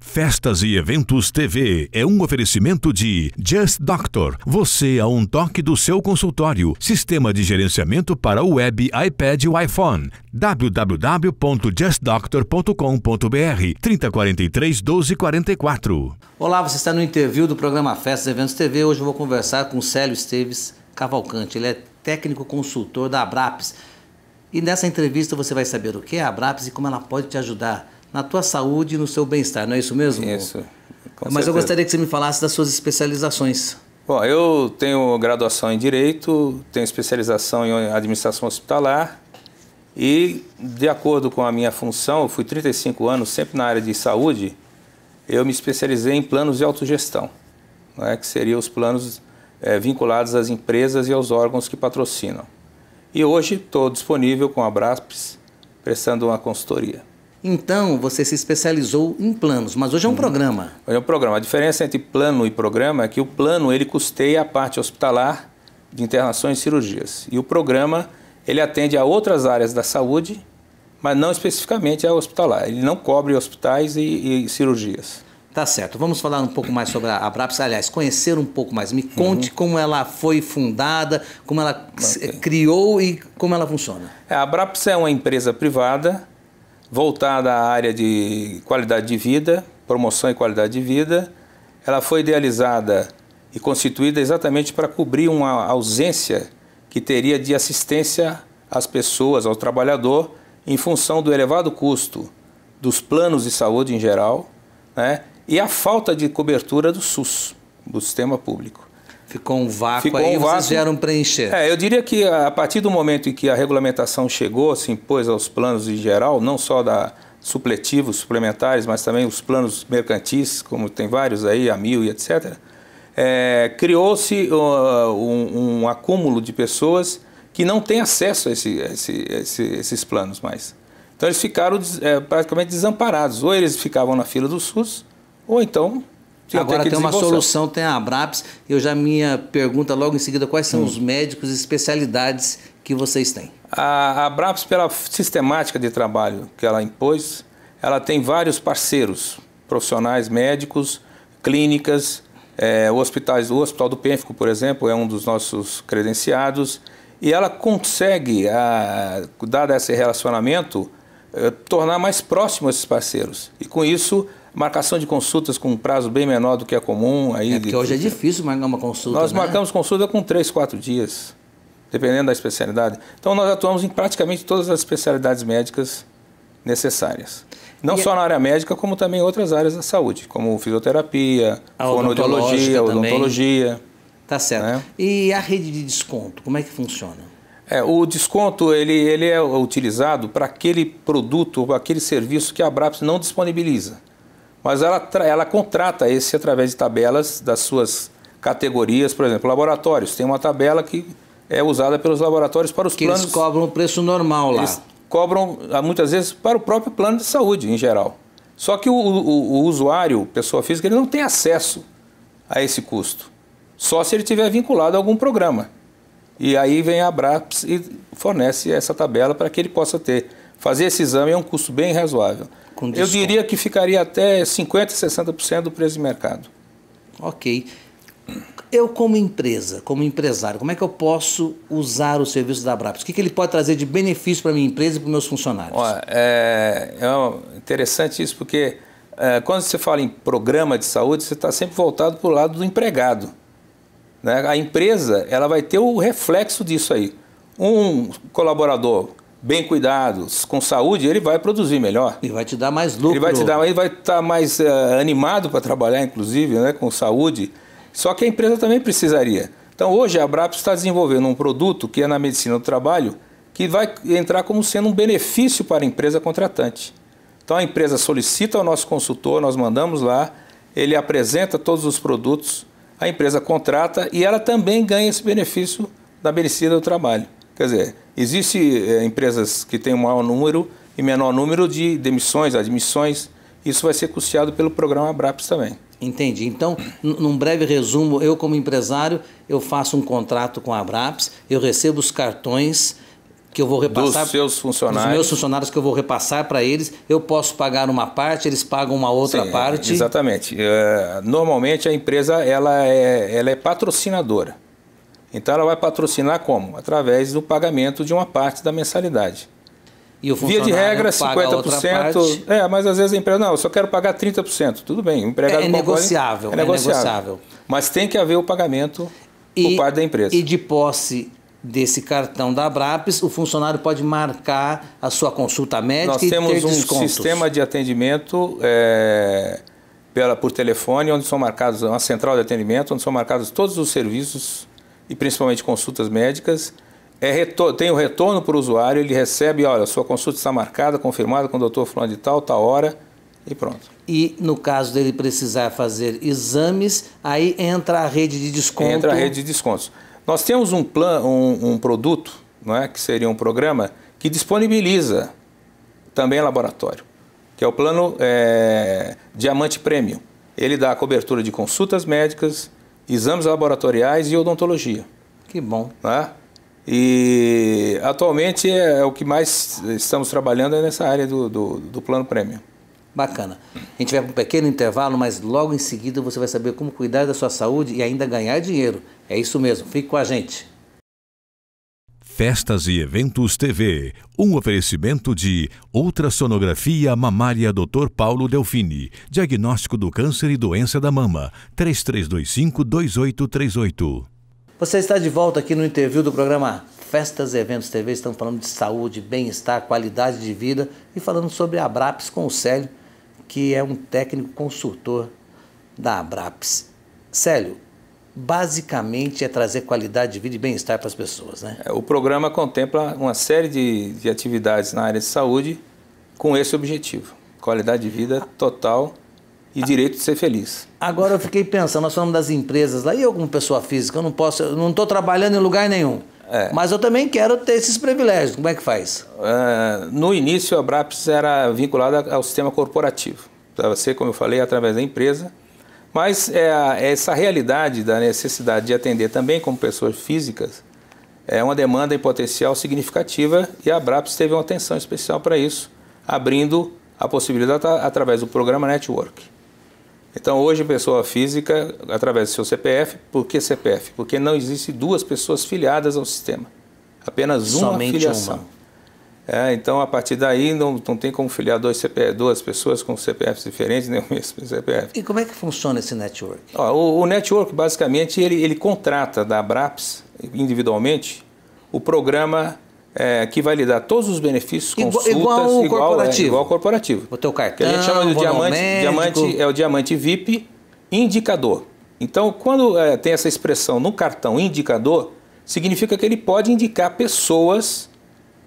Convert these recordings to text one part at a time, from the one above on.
Festas e Eventos TV é um oferecimento de Just Doctor. Você a um toque do seu consultório. Sistema de gerenciamento para web, iPad e iPhone. www.justdoctor.com.br 3043 1244. Olá, você está no interview do programa Festas e Eventos TV. Hoje eu vou conversar com Célio Esteves Cavalcante. Ele é técnico consultor da Abraps. E nessa entrevista você vai saber o que é a Abraps e como ela pode te ajudar na tua saúde e no seu bem-estar, não é isso mesmo? Isso. Mas certeza. eu gostaria que você me falasse das suas especializações. Bom, eu tenho graduação em Direito, tenho especialização em Administração Hospitalar e, de acordo com a minha função, eu fui 35 anos sempre na área de saúde, eu me especializei em planos de autogestão, né, que seriam os planos é, vinculados às empresas e aos órgãos que patrocinam. E hoje estou disponível com a Brasps, prestando uma consultoria. Então, você se especializou em planos, mas hoje é um hum. programa. Hoje é um programa. A diferença entre plano e programa é que o plano ele custeia a parte hospitalar de internações e cirurgias. E o programa ele atende a outras áreas da saúde, mas não especificamente a hospitalar. Ele não cobre hospitais e, e cirurgias. Tá certo. Vamos falar um pouco mais sobre a Abraps, aliás, conhecer um pouco mais. Me conte uhum. como ela foi fundada, como ela okay. criou e como ela funciona. A Abraps é uma empresa privada voltada à área de qualidade de vida, promoção e qualidade de vida. Ela foi idealizada e constituída exatamente para cobrir uma ausência que teria de assistência às pessoas, ao trabalhador, em função do elevado custo dos planos de saúde em geral né, e a falta de cobertura do SUS, do sistema público. Ficou um vácuo Ficou aí um vácuo. vocês vieram preencher. É, eu diria que a partir do momento em que a regulamentação chegou, se impôs aos planos em geral, não só da supletivos, suplementares, mas também os planos mercantis, como tem vários aí, a mil e etc., é, criou-se uh, um, um, acúmulo de pessoas que não têm acesso a, esse, a, esse, a, esse, a esses planos mais. Então eles ficaram é, praticamente desamparados. Ou eles ficavam na fila do SUS, ou então Sim, Agora tem uma é? solução, tem a Abraps. Eu já minha pergunta logo em seguida, quais são hum. os médicos e especialidades que vocês têm? A, a Abraps, pela sistemática de trabalho que ela impôs, ela tem vários parceiros, profissionais médicos, clínicas, é, hospitais, o Hospital do Pênfico, por exemplo, é um dos nossos credenciados, e ela consegue, a, dado esse relacionamento, é, tornar mais próximo esses parceiros. E com isso, marcação de consultas com um prazo bem menor do que é comum. Aí é porque hoje é difícil marcar uma consulta. Nós né? marcamos consulta com três, quatro dias, dependendo da especialidade. Então nós atuamos em praticamente todas as especialidades médicas necessárias. Não e só é na área médica, como também em outras áreas da saúde, como fisioterapia, fonoaudiologia, odontologia. Tá certo. Né? E a rede de desconto, como é que funciona? É, o desconto ele, ele é utilizado para aquele produto, ou aquele serviço que a Abraps não disponibiliza mas ela, ela contrata esse através de tabelas das suas categorias, por exemplo, laboratórios. Tem uma tabela que é usada pelos laboratórios para os que planos. Eles cobram o preço normal lá. Eles cobram, ah, muitas vezes, para o próprio plano de saúde em geral. Só que o, o, o usuário, pessoa física, ele não tem acesso a esse custo. Só se ele tiver vinculado a algum programa. E aí vem a BRAPS e fornece essa tabela para que ele possa ter Fazer esse exame é um custo bem razoável. Eu diria que ficaria até 50%, 60% do preço de mercado. Ok. Eu, como empresa, como empresário, como é que eu posso usar o serviço da Abraps? O que, que ele pode trazer de benefício para a minha empresa e para os meus funcionários? Olha, é, é, interessante isso, porque é, quando você fala em programa de saúde, você está sempre voltado para o lado do empregado. Né? A empresa ela vai ter o reflexo disso aí. Um colaborador bem cuidados, com saúde, ele vai produzir melhor. E vai te dar mais lucro. Ele vai te dar, ele vai estar tá mais uh, animado para trabalhar, inclusive, né, com saúde. Só que a empresa também precisaria. Então hoje a Abrap está desenvolvendo um produto que é na medicina do trabalho, que vai entrar como sendo um benefício para a empresa contratante. Então a empresa solicita ao nosso consultor, nós mandamos lá, ele apresenta todos os produtos, a empresa contrata e ela também ganha esse benefício da medicina do trabalho. Quer dizer, existem é, eh, empresas que têm um maior número e menor número de demissões, admissões. Isso vai ser custeado pelo programa Abraps também. Entendi. Então, num breve resumo, eu como empresário, eu faço um contrato com a Abraps, eu recebo os cartões que eu vou repassar dos seus funcionários, dos meus funcionários que eu vou repassar para eles, eu posso pagar uma parte, eles pagam uma outra Sim, parte. Exatamente. Eh, normalmente a empresa ela é, ela é patrocinadora. Então ela vai patrocinar como? Através do pagamento de uma parte da mensalidade. E o Via de regra, 50%. É, mas às vezes a empresa, não, eu só quero pagar 30%. Tudo bem, o empregado é, é negociável, é, é negociável. É negociável. Mas tem que haver o pagamento e, por parte da empresa. E de posse desse cartão da Abrapes, o funcionário pode marcar a sua consulta médica Nós e temos ter um descontos. sistema de atendimento é, pela, por telefone, onde são marcados, uma central de atendimento, onde são marcados todos os serviços e principalmente consultas médicas, é tem o retorno para o usuário, ele recebe, olha, sua consulta está marcada, confirmada com o doutor fulano de tal, tal hora, e pronto. E no caso dele precisar fazer exames, aí entra a rede de desconto. Entra a rede de descontos. Nós temos um, plano um, um produto, não é, que seria um programa, que disponibiliza também laboratório, que é o plano é, Diamante Premium. Ele dá a cobertura de consultas médicas, exames laboratoriais e odontologia. Que bom. Né? E atualmente é, é, o que mais estamos trabalhando é nessa área do, do, do plano prêmio. Bacana. A gente vai para um pequeno intervalo, mas logo em seguida você vai saber como cuidar da sua saúde e ainda ganhar dinheiro. É isso mesmo. Fique com a gente. Festas e Eventos TV, um oferecimento de ultrassonografia mamária Dr. Paulo Delfini, diagnóstico do câncer e doença da mama, 3325-2838. Você está de volta aqui no interview do programa Festas e Eventos TV, estamos falando de saúde, bem-estar, qualidade de vida e falando sobre a Abraps com o Célio, que é um técnico consultor da Abraps. Célio, basicamente é trazer qualidade de vida e bem-estar para as pessoas. Né? É, o programa contempla uma série de, de atividades na área de saúde com esse objetivo: qualidade de vida total e direito de ser feliz. Agora eu fiquei pensando, nós falamos das empresas lá, e eu como pessoa física, eu não posso, eu não estou trabalhando em lugar nenhum. É. Mas eu também quero ter esses privilégios. Como é que faz? Uh, no início, a BRAPS era vinculada ao sistema corporativo. Para ser, como eu falei, através da empresa. Mas é, é, essa realidade da necessidade de atender também como pessoas físicas é uma demanda em potencial significativa e a Abraps teve uma atenção especial para isso, abrindo a possibilidade através do programa Network. Então, hoje, pessoa física, através do seu CPF, por que CPF? Porque não existe duas pessoas filiadas ao sistema, apenas uma Somente filiação. Uma. É, então, a partir daí, não, não tem como filiar dois CPF, duas pessoas com CPFs diferentes, nem o mesmo CPF. E como é que funciona esse network? Ó, o, o, network, basicamente, ele, ele contrata da Abraps, individualmente, o programa é, que vai lhe dar todos os benefícios, consultas, igual, ao igual corporativo. É, igual corporativo. O teu cartão, que a gente chama de diamante, diamante, é o diamante VIP indicador. Então, quando é, tem essa expressão no cartão indicador, significa que ele pode indicar pessoas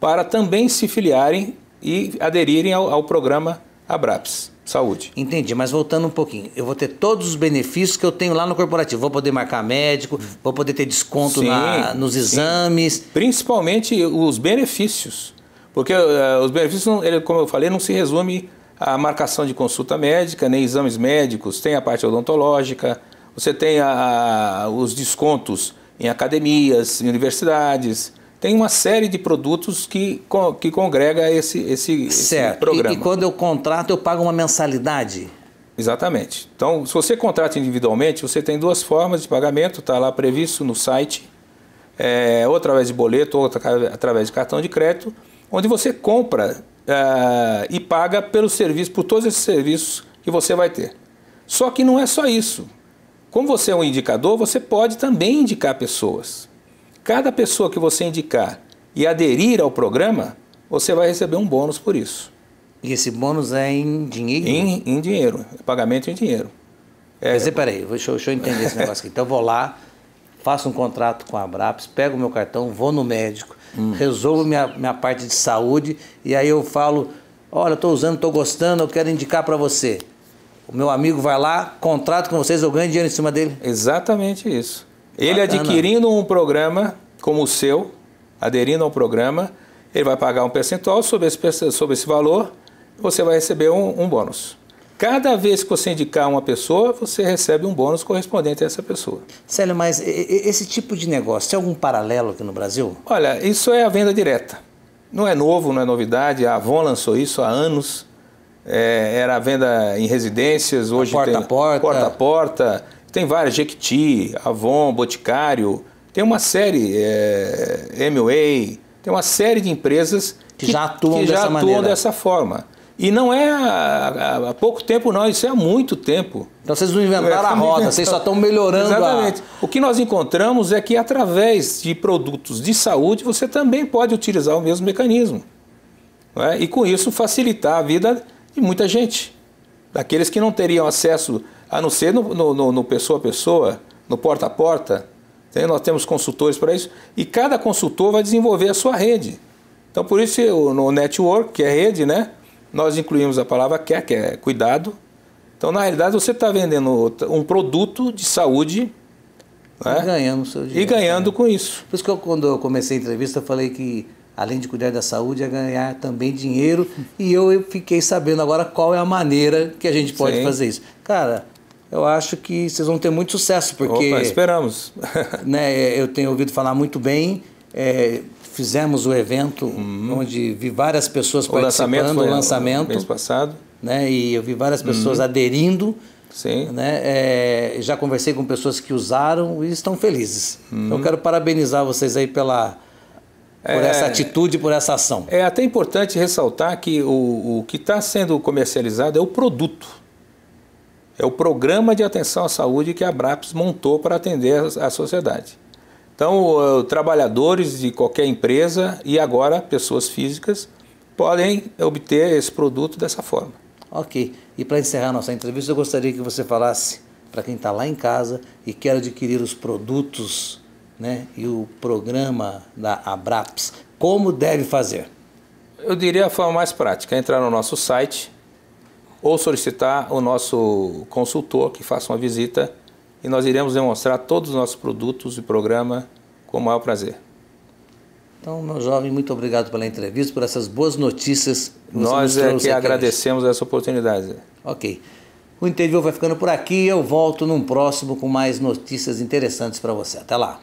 para também se filiarem e aderirem ao, ao programa Abraps Saúde. Entendi, mas voltando um pouquinho, eu vou ter todos os benefícios que eu tenho lá no corporativo. Vou poder marcar médico, vou poder ter desconto sim, na, nos exames. Sim. Principalmente os benefícios. Porque uh, os benefícios, não, ele, como eu falei, não se resume à marcação de consulta médica, nem exames médicos, tem a parte odontológica, você tem a, a, os descontos em academias, em universidades, tem uma série de produtos que, que congrega esse, esse, certo. esse programa. E, e quando eu contrato, eu pago uma mensalidade? Exatamente. Então, se você contrata individualmente, você tem duas formas de pagamento, está lá previsto no site, é, ou através de boleto, ou através de cartão de crédito, onde você compra é, e paga pelo serviço, por todos esses serviços que você vai ter. Só que não é só isso. Como você é um indicador, você pode também indicar pessoas cada pessoa que você indicar e aderir ao programa, você vai receber um bônus por isso. E esse bônus é em dinheiro? Em, em dinheiro, é pagamento em dinheiro. É, Quer dizer, peraí, deixa, deixa eu entender esse negócio aqui. Então eu vou lá, faço um contrato com a Abraps, pego o meu cartão, vou no médico, hum. resolvo minha, minha parte de saúde e aí eu falo, olha, estou usando, estou gostando, eu quero indicar para você. O meu amigo vai lá, contrato com vocês, eu ganho dinheiro em cima dele. Exatamente isso. Ele Bacana. adquirindo um programa como o seu, aderindo ao programa, ele vai pagar um percentual sobre esse, sobre esse valor, você vai receber um, um bônus. Cada vez que você indicar uma pessoa, você recebe um bônus correspondente a essa pessoa. Célio, mas esse tipo de negócio tem algum paralelo aqui no Brasil? Olha, isso é a venda direta. Não é novo, não é novidade. A Avon lançou isso há anos. É, era a venda em residências, hoje porta tem a porta. porta a porta. Tem várias, Jequiti, Avon, Boticário, tem uma série, é, tem uma série de empresas que, que já atuam, que já dessa, atuam dessa forma. E não é há, pouco tempo, não, isso é há muito tempo. Então vocês não inventaram é, a roda, vocês só estão melhorando Exatamente. A... O que nós encontramos é que através de produtos de saúde você também pode utilizar o mesmo mecanismo. É? E com isso facilitar a vida de muita gente. Daqueles que não teriam acesso a não ser no, no, no pessoa a pessoa, no porta a porta. né? Nós temos consultores para isso e cada consultor vai desenvolver a sua rede. Então, por isso, no network, que é rede, né, nós incluímos a palavra care, que é cuidado. Então, na realidade, você está vendendo um produto de saúde né? E ganhando seu dinheiro. E ganhando né? com isso. Por isso que eu, quando eu comecei a entrevista, eu falei que além de cuidar da saúde, é ganhar também dinheiro. e eu, eu fiquei sabendo agora qual é a maneira que a gente pode Sim. fazer isso. Cara, eu acho que vocês vão ter muito sucesso, porque. Opa, esperamos. né, é, eu tenho ouvido falar muito bem. É, fizemos o evento uhum. onde vi várias pessoas o participando do lançamento. Mês passado. Né, e eu vi várias uhum. pessoas uhum. aderindo. Sim. Né? É, já conversei com pessoas que usaram e estão felizes. Uhum. Então, eu quero parabenizar vocês aí pela, por é, essa atitude, por essa ação. É até importante ressaltar que o, o que está sendo comercializado é o produto é o programa de atenção à saúde que a BRAPS montou para atender a sociedade. Então, trabalhadores de qualquer empresa e agora pessoas físicas podem obter esse produto dessa forma. Ok. E para encerrar nossa entrevista, eu gostaria que você falasse para quem está lá em casa e quer adquirir os produtos né, e o programa da Abraps, como deve fazer? Eu diria a forma mais prática: é entrar no nosso site ou solicitar o nosso consultor que faça uma visita e nós iremos demonstrar todos os nossos produtos e programa com o maior prazer. Então, meu jovem, muito obrigado pela entrevista, por essas boas notícias. Que nós é que agradecemos essa oportunidade. Ok. O interview vai ficando por aqui. Eu volto num próximo com mais notícias interessantes para você. Até lá.